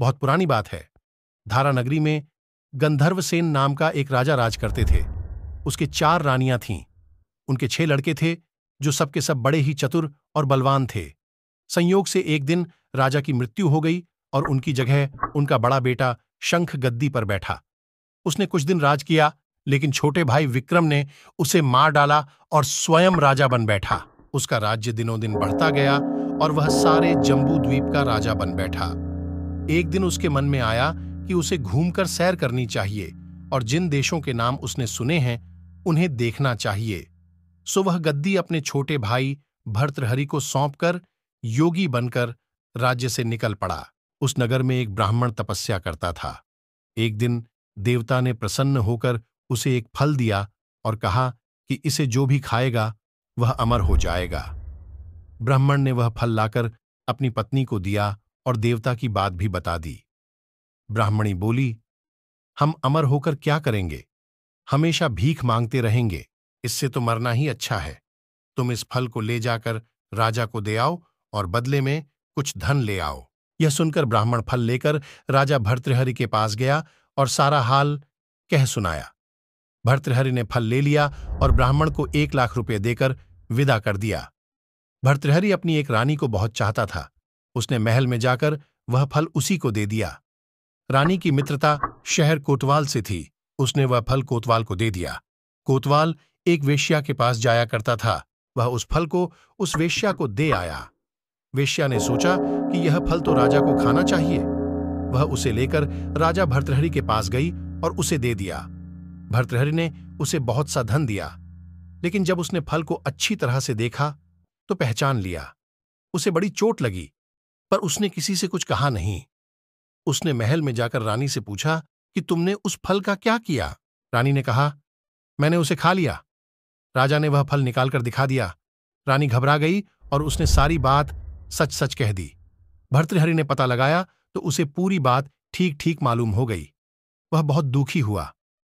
बहुत पुरानी बात है धारा नगरी में गंधर्वसेन नाम का एक राजा राज करते थे उसके चार रानियां थीं उनके छह लड़के थे जो सबके सब बड़े ही चतुर और बलवान थे संयोग से एक दिन राजा की मृत्यु हो गई और उनकी जगह उनका बड़ा बेटा शंख गद्दी पर बैठा उसने कुछ दिन राज किया लेकिन छोटे भाई विक्रम ने उसे मार डाला और स्वयं राजा बन बैठा उसका राज्य दिनों दिन बढ़ता गया और वह सारे जम्बू द्वीप का राजा बन बैठा एक दिन उसके मन में आया कि उसे घूमकर सैर करनी चाहिए और जिन देशों के नाम उसने सुने हैं उन्हें देखना चाहिए सो वह गद्दी अपने छोटे भाई भर्तृहरि को सौंपकर योगी बनकर राज्य से निकल पड़ा उस नगर में एक ब्राह्मण तपस्या करता था एक दिन देवता ने प्रसन्न होकर उसे एक फल दिया और कहा कि इसे जो भी खाएगा वह अमर हो जाएगा ब्राह्मण ने वह फल लाकर अपनी पत्नी को दिया और देवता की बात भी बता दी ब्राह्मणी बोली हम अमर होकर क्या करेंगे हमेशा भीख मांगते रहेंगे इससे तो मरना ही अच्छा है तुम इस फल को ले जाकर राजा को दे आओ और बदले में कुछ धन ले आओ यह सुनकर ब्राह्मण फल लेकर राजा भर्तृहरि के पास गया और सारा हाल कह सुनाया भर्तृहरि ने फल ले लिया और ब्राह्मण को एक लाख रुपये देकर विदा कर दिया भर्तृहरि अपनी एक रानी को बहुत चाहता था उसने महल में जाकर वह फल उसी को दे दिया रानी की मित्रता शहर कोतवाल से थी उसने वह फल कोतवाल को दे दिया कोतवाल एक वेश्या के पास जाया करता था वह उस फल को उस वेश्या को दे आया वेश्या ने सोचा कि यह फल तो राजा को खाना चाहिए वह उसे लेकर राजा भर्तहरी के पास गई और उसे दे दिया भर्तहरी ने उसे बहुत सा धन दिया लेकिन जब उसने फल को अच्छी तरह से देखा तो पहचान लिया उसे बड़ी चोट लगी पर उसने किसी से कुछ कहा नहीं उसने महल में जाकर रानी से पूछा कि तुमने उस फल का क्या किया रानी ने कहा मैंने उसे खा लिया राजा ने वह फल निकालकर दिखा दिया रानी घबरा गई और उसने सारी बात सच सच कह दी भर्तृहरि ने पता लगाया तो उसे पूरी बात ठीक ठीक मालूम हो गई वह बहुत दुखी हुआ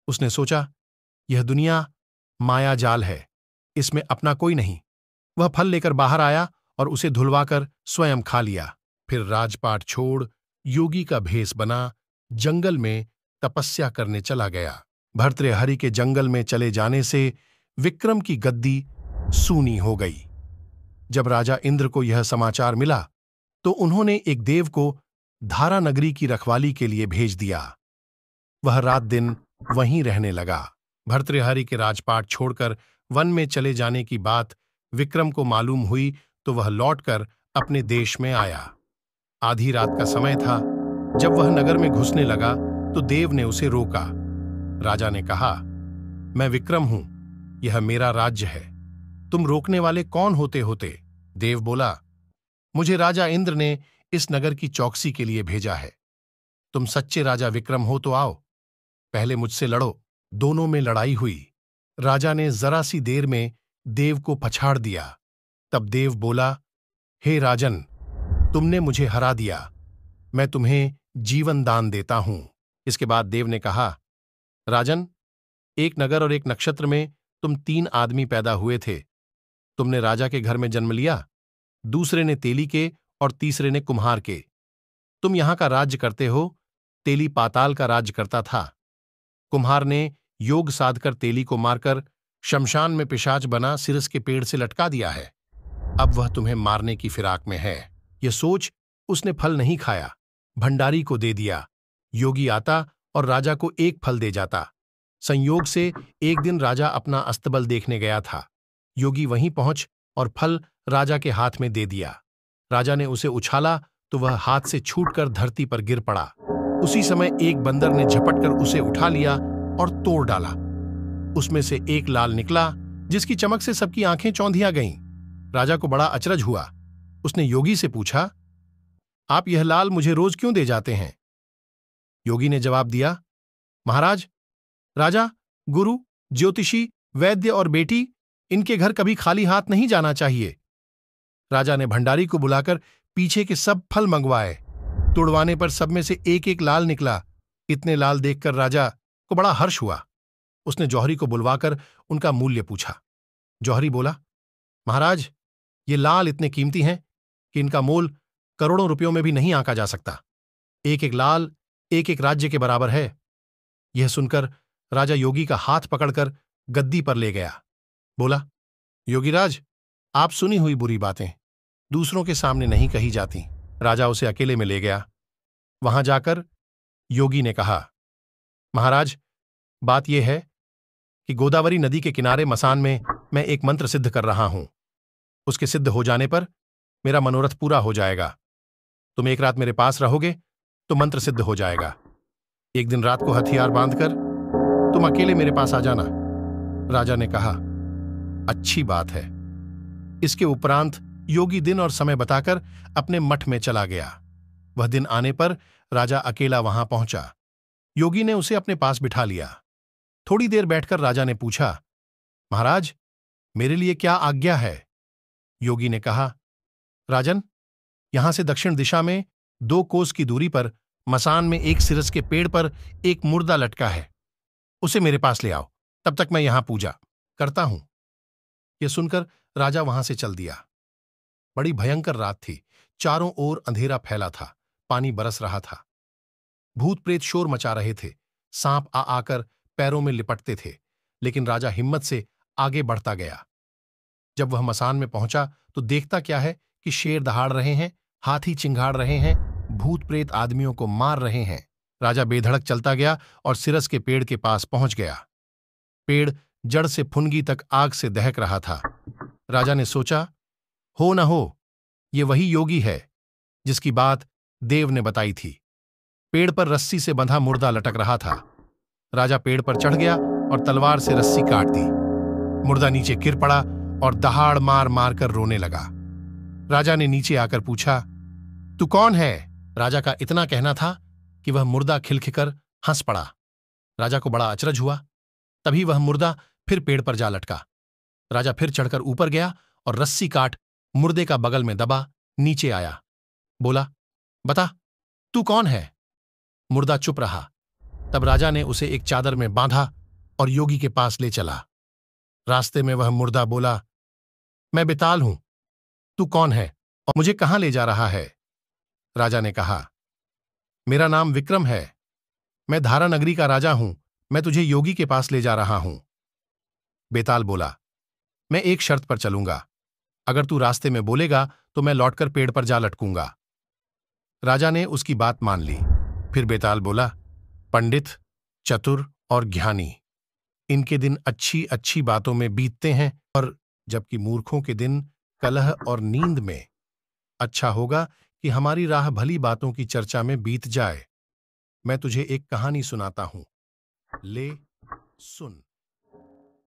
उसने सोचा यह दुनिया माया जाल है इसमें अपना कोई नहीं वह फल लेकर बाहर आया और उसे धुलवाकर स्वयं खा लिया फिर राजपाट छोड़ योगी का भेष बना जंगल में तपस्या करने चला गया भर्तृहरि के जंगल में चले जाने से विक्रम की गद्दी सूनी हो गई जब राजा इंद्र को यह समाचार मिला तो उन्होंने एक देव को धारा नगरी की रखवाली के लिए भेज दिया वह रात दिन वहीं रहने लगा भर्तृहरि के राजपाट छोड़कर वन में चले जाने की बात विक्रम को मालूम हुई तो वह लौटकर अपने देश में आया आधी रात का समय था जब वह नगर में घुसने लगा तो देव ने उसे रोका राजा ने कहा मैं विक्रम हूं यह मेरा राज्य है तुम रोकने वाले कौन होते होते देव बोला मुझे राजा इंद्र ने इस नगर की चौकसी के लिए भेजा है तुम सच्चे राजा विक्रम हो तो आओ पहले मुझसे लड़ो दोनों में लड़ाई हुई राजा ने जरा सी देर में देव को पछाड़ दिया तब देव बोला हे राजन तुमने मुझे हरा दिया मैं तुम्हें जीवन दान देता हूं इसके बाद देव ने कहा राजन एक नगर और एक नक्षत्र में तुम तीन आदमी पैदा हुए थे तुमने राजा के घर में जन्म लिया दूसरे ने तेली के और तीसरे ने कुम्हार के तुम यहां का राज्य करते हो तेली पाताल का राज्य करता था कुम्हार ने योग साधकर तेली को मारकर शमशान में पिशाच बना सिरस के पेड़ से लटका दिया है अब वह तुम्हें मारने की फिराक में है यह सोच उसने फल नहीं खाया भंडारी को दे दिया योगी आता और राजा को एक फल दे जाता संयोग से एक दिन राजा अपना अस्तबल देखने गया था योगी वहीं पहुंच और फल राजा के हाथ में दे दिया राजा ने उसे उछाला तो वह हाथ से छूटकर धरती पर गिर पड़ा उसी समय एक बंदर ने झपटकर उसे उठा लिया और तोड़ डाला उसमें से एक लाल निकला जिसकी चमक से सबकी आंखें चौंधिया गईं राजा को बड़ा अचरज हुआ उसने योगी से पूछा आप यह लाल मुझे रोज क्यों दे जाते हैं योगी ने जवाब दिया महाराज राजा गुरु ज्योतिषी वैद्य और बेटी इनके घर कभी खाली हाथ नहीं जाना चाहिए राजा ने भंडारी को बुलाकर पीछे के सब फल मंगवाए तुड़वाने पर सब में से एक एक लाल निकला इतने लाल देखकर राजा को बड़ा हर्ष हुआ उसने जौहरी को बुलवाकर उनका मूल्य पूछा जौहरी बोला महाराज ये लाल इतने कीमती हैं कि इनका मोल करोड़ों रुपयों में भी नहीं आंका जा सकता एक एक लाल एक एक राज्य के बराबर है यह सुनकर राजा योगी का हाथ पकड़कर गद्दी पर ले गया बोला योगीराज आप सुनी हुई बुरी बातें दूसरों के सामने नहीं कही जाती राजा उसे अकेले में ले गया वहां जाकर योगी ने कहा महाराज बात यह है कि गोदावरी नदी के किनारे मसान में मैं एक मंत्र सिद्ध कर रहा हूं उसके सिद्ध हो जाने पर मेरा मनोरथ पूरा हो जाएगा तुम एक रात मेरे पास रहोगे तो मंत्र सिद्ध हो जाएगा एक दिन रात को हथियार बांधकर तुम अकेले मेरे पास आ जाना राजा ने कहा अच्छी बात है इसके उपरांत योगी दिन और समय बताकर अपने मठ में चला गया वह दिन आने पर राजा अकेला वहां पहुंचा योगी ने उसे अपने पास बिठा लिया थोड़ी देर बैठकर राजा ने पूछा महाराज मेरे लिए क्या आज्ञा है योगी ने कहा राजन यहां से दक्षिण दिशा में दो कोस की दूरी पर मसान में एक सिरस के पेड़ पर एक मुर्दा लटका है उसे मेरे पास ले आओ तब तक मैं यहां पूजा करता हूं यह सुनकर राजा वहां से चल दिया बड़ी भयंकर रात थी चारों ओर अंधेरा फैला था पानी बरस रहा था भूत प्रेत शोर मचा रहे थे सांप आ आकर पैरों में लिपटते थे लेकिन राजा हिम्मत से आगे बढ़ता गया जब वह मसान में पहुंचा तो देखता क्या है कि शेर दहाड़ रहे हैं हाथी चिंघाड़ रहे हैं भूत प्रेत आदमियों को मार रहे हैं राजा बेधड़क चलता गया और सिरस के पेड़ के पास पहुंच गया पेड़ जड़ से फुनगी तक आग से दहक रहा था राजा ने सोचा हो न हो ये वही योगी है जिसकी बात देव ने बताई थी पेड़ पर रस्सी से बंधा मुर्दा लटक रहा था राजा पेड़ पर चढ़ गया और तलवार से रस्सी काट दी मुर्दा नीचे गिर पड़ा और दहाड़ मार मार कर रोने लगा राजा ने नीचे आकर पूछा तू कौन है राजा का इतना कहना था कि वह मुर्दा खिलखिकर हंस पड़ा राजा को बड़ा अचरज हुआ तभी वह मुर्दा फिर पेड़ पर जा लटका राजा फिर चढ़कर ऊपर गया और रस्सी काट मुर्दे का बगल में दबा नीचे आया बोला बता तू कौन है मुर्दा चुप रहा तब राजा ने उसे एक चादर में बांधा और योगी के पास ले चला रास्ते में वह मुर्दा बोला मैं बेताल हूं तू कौन है और मुझे कहां ले जा रहा है राजा ने कहा मेरा नाम विक्रम है मैं धारा नगरी का राजा हूं मैं तुझे योगी के पास ले जा रहा हूं बेताल बोला मैं एक शर्त पर चलूंगा अगर तू रास्ते में बोलेगा तो मैं लौटकर पेड़ पर जा लटकूंगा राजा ने उसकी बात मान ली फिर बेताल बोला पंडित चतुर और ज्ञानी इनके दिन अच्छी अच्छी बातों में बीतते हैं और जबकि मूर्खों के दिन कलह और नींद में अच्छा होगा कि हमारी राह भली बातों की चर्चा में बीत जाए मैं तुझे एक कहानी सुनाता हूं ले सुन